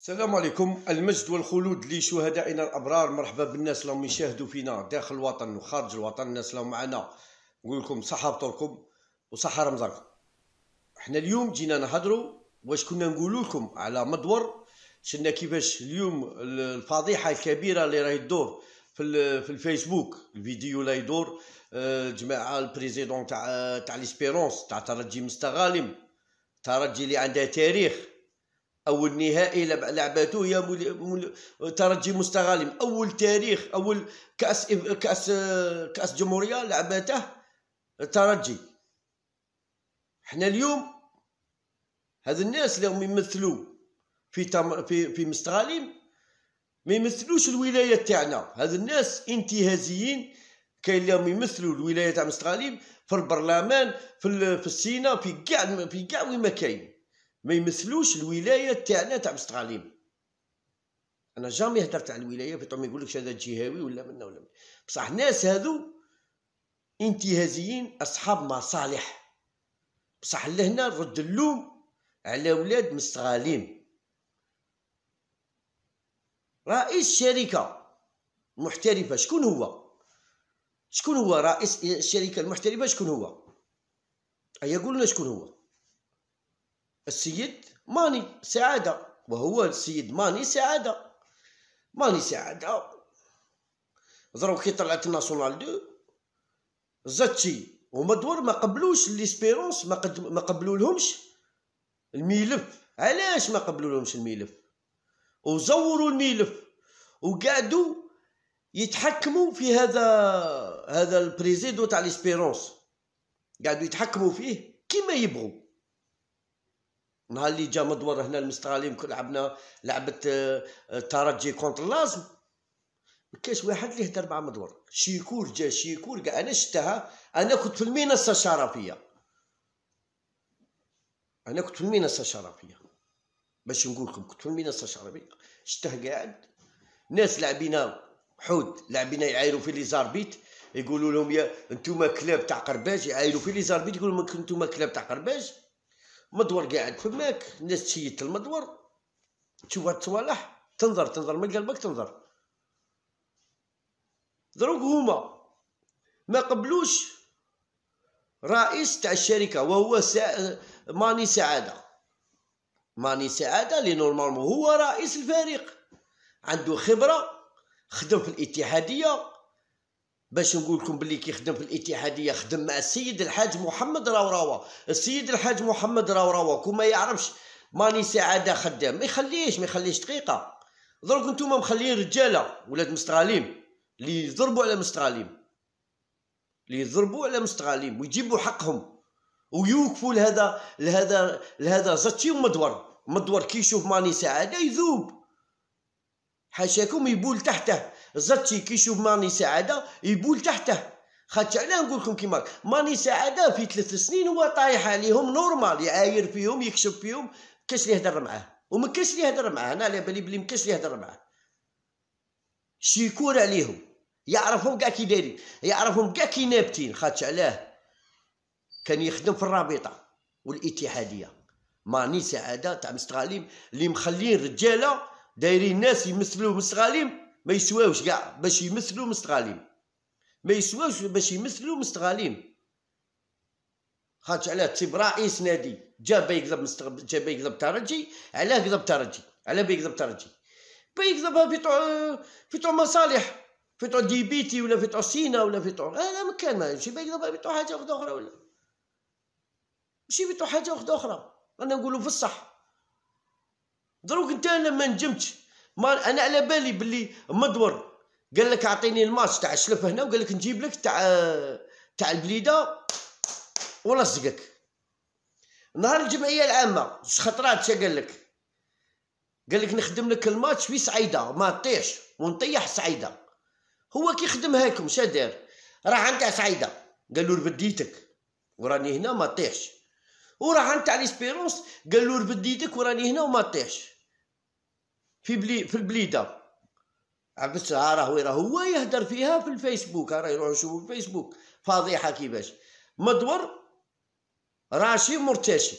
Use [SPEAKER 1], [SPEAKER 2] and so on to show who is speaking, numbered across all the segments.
[SPEAKER 1] السلام عليكم المجد والخلود لشهدائنا الابرار مرحبا بالناس اللي يشاهدوا فينا داخل الوطن وخارج الوطن الناس اللي معنا نقول لكم صحه بطولكم وصحه رمضانكم احنا اليوم جينا نهضروا واش كنا نقول لكم على مدور شنا كيفاش اليوم الفضيحه الكبيره اللي راهي تدور في في الفيسبوك الفيديو اللي يدور الجماعه آه، البريزيدون تاع آه، تاع ليسبيرونس تاع ترجي مستغالم ترجي اللي عندها تاريخ اول نهائي لعبته هي ترجي مستغالم اول تاريخ اول كاس كاس كاس جمهوريه لعبته ترجي حنا اليوم هاد الناس اللي هم يمثلوا في تم... في في مستغاليم ما يمثلوش الولايه تاعنا هاد الناس انتهازيين كاين اللي هم يمثلوا الولايه تاع مستغاليم في البرلمان في في السينا في كاع في كاع وين ما كاين ما يمثلوش الولايه تاعنا تاع مستغاليم انا جامي هدرت على الولايه في طعم يقول لك هذا جهاوي ولا منا ولا من بصح الناس هذو انتهازيين اصحاب مصالح بصح لهنا نرد اللوم على ولاد مستغاليم رئيس شركه محترفه شكون هو شكون هو رئيس الشركه المحترفه شكون هو اي قولنا شكون هو السيد ماني سعادة وهو السيد ماني سعادة ماني سعادة ضرب كي طلعت ناسيونال دو زاتشي هما دور ما قبلوش ليسبيرونس ما قد ما قبلولهمش الملف علاش ما قبلولهمش الملف وزوروا الملف وقعدوا يتحكموا في هذا هذا البريزيدو تاع ليسبيرونس قعدوا يتحكموا فيه كيما يبغوا نهار اللي جا مدور هنا المستغاليم لعبنا لعبه آه، ترجي كونتر لازم ما كاش واحد اللي هدر مع مدور شيكور جا شيكور كاع انا شفتها انا كنت في المنصه الشرفيه انا كنت في المنصه الشرفيه باش نقول لكم كنت في المنصه الشرفيه شتها قاعد ناس لاعبين حود لاعبين يعايروا في لي زاربيت يقولوا لهم يا انتوما كلاب تاع قرباج يعايروا في لي زاربيت يقولوا لهم انتوما كلاب تاع قرباج مدور قاعد فماك الناس تشيت المدور تشوف هاد الصوالح تنظر تنظر من قلبك تنظر دروك هما ما قبلوش رئيس تاع الشركه وهو سا... ماني سعاده ماني سعاده لي نورمالمون هو رئيس الفريق عنده خبره خدم في الاتحاديه باش نقول لكم باللي كيخدم في الاتحاديه خدم مع السيد الحاج محمد راوراوا السيد الحاج محمد راوراوا كوما ما يعرفش ماني سعاده خدام ما يخليش ما يخليش دقيقه درك نتوما مخليين رجاله ولاد مستغاليم اللي يضربوا على مستغاليم اللي يضربوا على مستغاليم ويجيبوا حقهم ويوقفوا لهذا لهذا لهذا زتي ومدور مدور كيشوف ماني سعاده يذوب حاشاكم يبول تحته زاتشي كيشوف ماني سعاده يبول تحته خاطش علاه نقول لكم كيما ماني سعاده في ثلاث سنين هو طايح عليهم نورمال يعاير فيهم يكشف فيهم كاش اللي يهضر معاه وما كاش اللي يهضر معاه انا على بالي بلي ما كاش اللي يهضر معاه شيكور عليهم يعرفهم كاع كي دايرين يعرفهم كاع كي نابتين خاطش علاه كان يخدم في الرابطه والاتحاديه ماني سعاده تاع مستغاليم اللي مخلين رجاله دايرين ناس يمثلوا مستغاليم ما يسواوش كاع باش يمثلوا مستغاليم ما يسواوش باش يمثلوا مستغاليم خاطر علاه تيب رئيس نادي جا بيكذب مستغ... جا بيكذب ترجي علاه كذب ترجي علاه بيكذب ترجي بيكذبها في طو... في طو مصالح في طو ديبيتي ولا في طو سينا ولا في طو هذا مكان ما يمشي بيكذبها في طو حاجه وحده اخرى ولا ماشي في طو حاجه وحده اخرى انا نقولوا في الصح دروك انت لما نجمتش ما انا على بالي باللي مدور قال لك اعطيني الماتش تاع الشلف هنا وقال لك نجيب لك تاع تاع البليده ولصقك نهار الجمعيه العامه اش خطرات قال لك قال لك نخدم لك الماتش في صعيده ما تطيش ونطيح صعيده هو كي خدم هاكم شا دار راح انت صعيده قال له ربديتك وراني هنا ما تطيحش وراح عند تاع ليسبيرونس قال له ربديتك وراني هنا وما تطيحش في بلي في البليده عبد راه هو هو يهدر فيها في الفيسبوك راه يروحوا يشوفوا في الفيسبوك فضيحه كيفاش مدور راشي مرتشي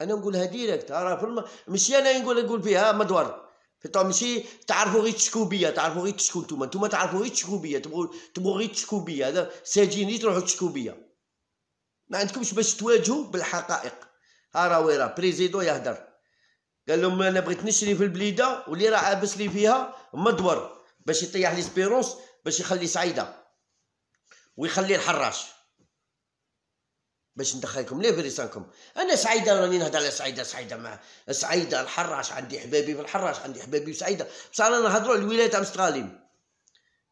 [SPEAKER 1] انا نقولها ديريكت راه في الم... ماشي انا نقول نقول فيها مدور في ماشي تعرفوا غير تشكو بيا تعرفوا غير تشكو نتوما نتوما تعرفوا غير تشكو بيا تبغوا تبغوا غير تشكو بيا هذا ساجيني تروحوا تشكو بيا ما عندكمش باش تواجهوا بالحقائق ها راه ويرا بريزيدو يهدر قال لهم انا بغيت نشري في البليده واللي راه عابس لي فيها مدور باش يطيح لي سبيرونس باش يخلي سعيده ويخلي الحراش باش ندخلكم ليه في لسانكم انا سعيده راني نهضر على سعيده سعيده مع سعيده الحراش عندي حبابي في الحراش عندي حبابي في سعيده بصح رانا نهضروا على الولايه تاع مستغاليم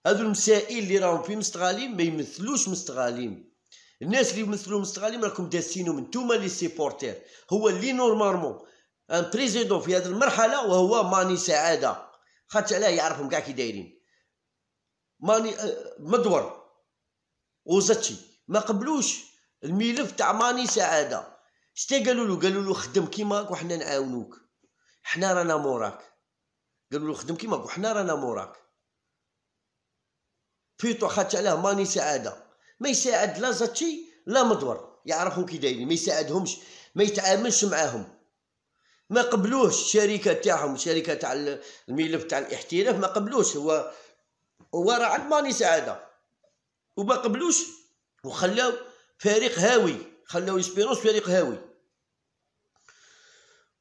[SPEAKER 1] هذو المسائل اللي راهم في مستغاليم ما يمثلوش مستغاليم الناس اللي يمثلوا مستغاليم راكم داسينهم نتوما لي سيبورتير هو اللي نورمالمون ان بريزيدون في هذه المرحله وهو ماني سعاده خاطر علاه يعرفهم كاع كي دايرين ماني آه، مدور وزتي ما قبلوش الملف تاع ماني سعاده شتا قالوا له قالوا له خدم كيماك وحنا نعاونوك حنا رانا موراك قالوا له خدم كيماك وحنا رانا موراك فيتو خاطر علاه ماني سعاده ما يساعد لا زاتشي لا مدور يعرفهم كي دايرين ما يساعدهمش ما يتعاملش معاهم ما قبلوش الشركه تاعهم الشركه تاع الملف تاع الاحتراف ما قبلوش هو هو راه عند ماني سعاده وما قبلوش وخلاو فريق هاوي خلاو اسبيروس فريق هاوي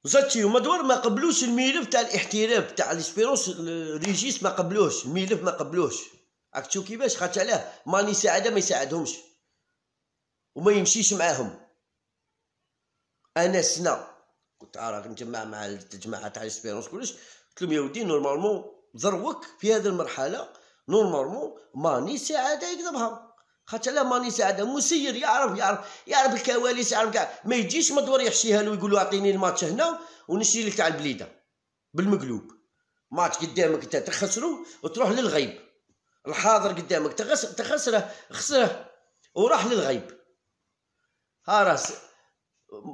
[SPEAKER 1] زاتشي ومدور ما قبلوش الملف تاع الاحتراف تاع الاسبيروس ريجيس ما قبلوش الملف ما قبلوش راك تشوف كيفاش خاطر علاه ماني سعاده ما يساعدهمش وما يمشيش معاهم انا سنه كنت عارف نجمع مع الجماعه تاع ليسبيرونس كلش قلت لهم يا ودي نورمالمون ضروك في هذه المرحله نورمالمون ماني سعاده يكذبها خاطر لا ماني سعاده مسير يعرف يعرف يعرف الكواليس يعرف كاع ما يجيش مدور يحشيها له ويقول له اعطيني الماتش هنا ونشري لك تاع البليده بالمقلوب ماتش قدامك انت تخسره وتروح للغيب الحاضر قدامك تخسره خسره وراح للغيب ها راس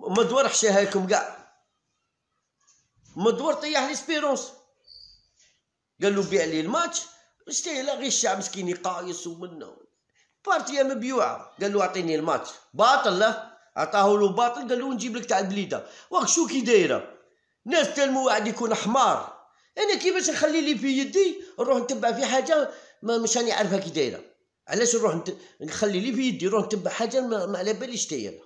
[SPEAKER 1] مدور حشاها لكم كاع مدور طيح طيح ليسبيرونس قال له بيع لي الماتش اشتهي غير الشعب مسكين يقايص ومنا بارتي مبيوعه قال له اعطيني الماتش باطل له عطاه له باطل قال له نجيب لك تاع البليده واخ شو كي دايره ناس تلمو واحد يكون حمار انا كيفاش نخلي لي في يدي نروح نتبع في حاجه ما مش راني عارفها كي دايره علاش نروح نت... نخلي لي في يدي نروح نتبع حاجه ما, على باليش دايره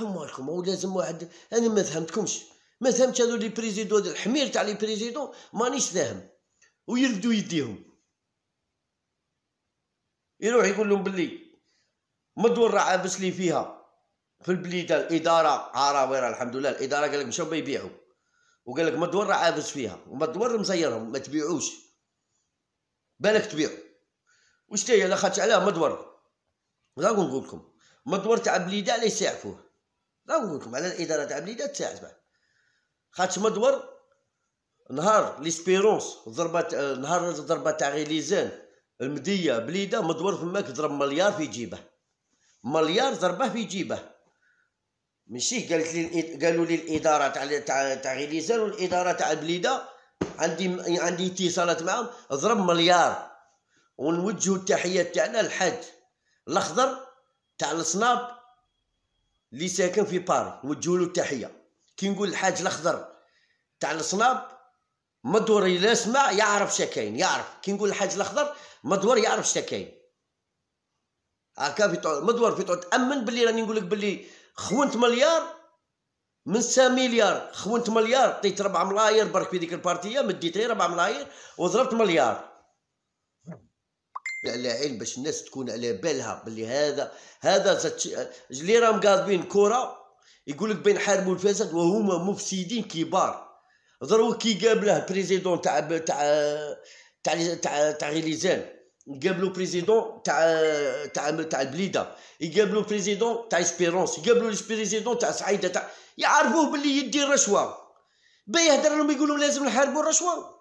[SPEAKER 1] هما لكم هو لازم واحد انا ما فهمتكمش ما فهمت هادو لي بريزيدو هاد الحمير تاع لي بريزيدو مانيش فاهم ويردوا يديهم يروح يقول لهم بلي مدور راه عابس لي فيها في البليده الاداره عراويره الحمد لله الاداره قال لك مشاو ما يبيعوا وقال لك مدور راه عابس فيها ومدور مزيرهم ما تبيعوش بالك تبيع واش هي لاخاطش علاه مدور لا نقول لكم مدور تاع بليده لا يساعفوه لا نقول لكم على الاداره تاع بليده تساعد خاطش مدور نهار ليسبيرونس ضربات آه، نهار ضربه تاع غيليزان المديه بليده مدور فماك ضرب مليار في جيبه مليار ضربه في جيبه ماشي قالت لي قالوا لي الاداره تاع تاع تاع غيليزان والاداره تاع بليده عندي عندي اتصالات معاهم ضرب مليار ونوجه التحيات تاعنا للحاج الاخضر تاع السناب اللي ساكن في باري نوجهوا له التحيه كي نقول الحاج الاخضر تاع الصناب مدور الى سمع يعرف كاين يعرف كي نقول الحاج الاخضر مدور يعرف كاين هكا في طول مدور في طول تامن بلي راني نقول لك بلي خونت مليار من سا مليار خونت مليار عطيت 4 ملاير برك في ديك البارتيه مديت غير 4 ملاير وضربت مليار على علم باش الناس تكون على بالها بلي هذا هذا اللي راهم قاضبين كره يقول لك بين حاربوا الفساد وهما مفسدين كبار ضروا كي قابله البريزيدون تاع تاع تاع تاع تاع غليزان يقابلوا بريزيدون تاع تاع تاع البليده يقابلوا بريزيدون تاع اسبيرونس يقابلوا بريزيدون تاع سعيده تاع يعرفوه باللي يدي الرشوه باي يهدر لهم يقولوا لازم نحاربوا الرشوه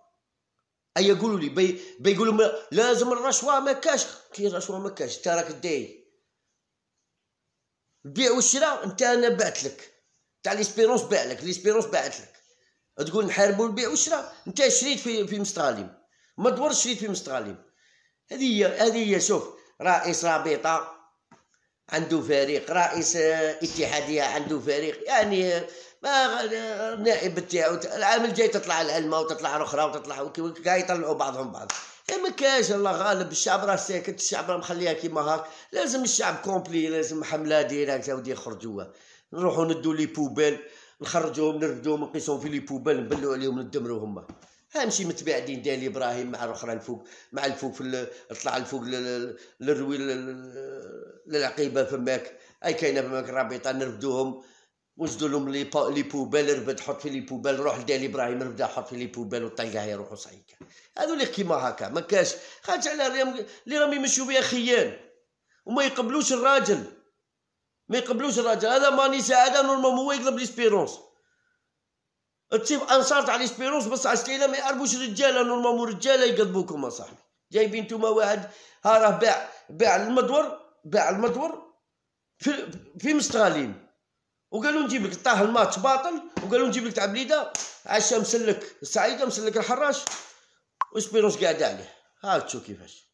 [SPEAKER 1] اي يقولوا لي بي بيقولوا لازم الرشوه ما كاش كي الرشوه ما كاش انت راك داير البيع والشراء انت انا بعت لك تاع ليسبيرونس باع لك ليسبيرونس باعت لك تقول نحاربوا البيع والشراء انت شريت في في مستغاليم ما دورش شريت في مستغاليم هذه هي هذه هي شوف رئيس رابطه عنده فريق رئيس اتحاديه عنده فريق يعني ما النائب تاعو العام الجاي تطلع العلمه وتطلع الاخرى وتطلع كاع يطلعوا بعضهم بعض ما كاش الله غالب الشعب راه ساكت الشعب راه مخليها كيما هاك لازم الشعب كومبلي لازم حمله ديريكت ودي يخرجوها نروحوا ندو لي بوبال نخرجوهم نردوهم نقيسهم في لي بوبال نبلو عليهم ندمروا هما هنمشي متباعدين دالي ابراهيم مع الاخرى الفوق مع الفوق في طلع الفوق للروي للعقيبه فماك اي كاينه فماك رابطه نردوهم وجدوا لهم لي با... لي بوبال ربد حط في لي بوبال روح لدالي ابراهيم ربد حط في لي بوبال وطيقها يروحوا صحيك هذو اللي كيما هكا ما كاش خاطش على اللي راهم يمشيو بها خيان وما يقبلوش الراجل ما يقبلوش الراجل هذا ماني سعاده نورمالمون هو يقلب سبيرونس تصيب انصار تاع لي سبيرونس بصح عسليله ما يقربوش رجاله نورمالمون رجاله يقلبوكم اصاحبي جايبين نتوما واحد ها راه باع باع المدور باع المدور في, في مستغالين وقالوا نجيب لك طاه الماتش باطل وقالوا نجيب لك عبليده عشا مسلك السعيده مسلك الحراش وسبيروش قاعد عليه هاك تشوف كيفاش